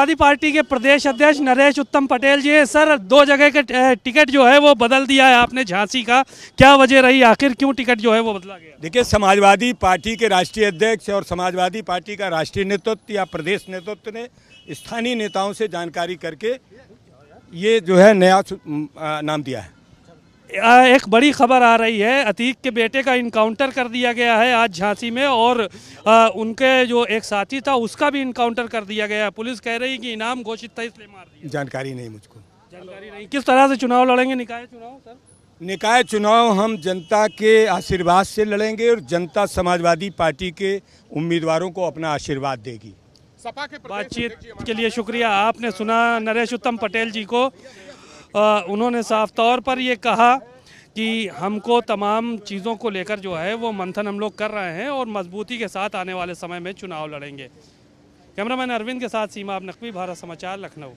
Samajwadi party के प्रदेश अध्यक्ष नरेश उत्तम पटेल जी सर दो जगह के टिकट जो है वो बदल दिया है आपने झांसी का क्या वजह रही आखिर क्यों टिकट जो है वो बदला गया देखिए समाजवादी पार्टी के राष्ट्रीय अध्यक्ष और समाजवादी पार्टी का राष्ट्रीय नेतृत्व या प्रदेश नेतृत्व ने स्थानीय नेताओं से जानकारी करके ये जो है नया नाम दिया है एक बड़ी खबर आ रही है अतीक के बेटे का इनकाउंटर कर दिया गया है आज झांसी में और आ, उनके जो एक साथी था उसका भी इनकाउंटर कर दिया गया है पुलिस कह रही कि इनाम घोषित था इसलिए मार दिया जानकारी नहीं मुझको जानकारी नहीं किस तरह से चुनाव लड़ेंगे निकाय चुनाव सर निकाय चुनाव हम जनता के आशीर्वाद से लड़ेंगे और जनता समाजवादी पार्टी के उम्मीदवारों को अपना आशीर्वाद देगी सपा के बातचीत के लिए शुक्रिया आपने सुना नरेश उत्तम पटेल जी को उन्होंने साफ तौर पर ये कहा कि हमको तमाम चीज़ों को लेकर जो है वो मंथन हम लोग कर रहे हैं और मजबूती के साथ आने वाले समय में चुनाव लड़ेंगे कैमरामैन अरविंद के साथ सीमा अब नकवी भारत समाचार लखनऊ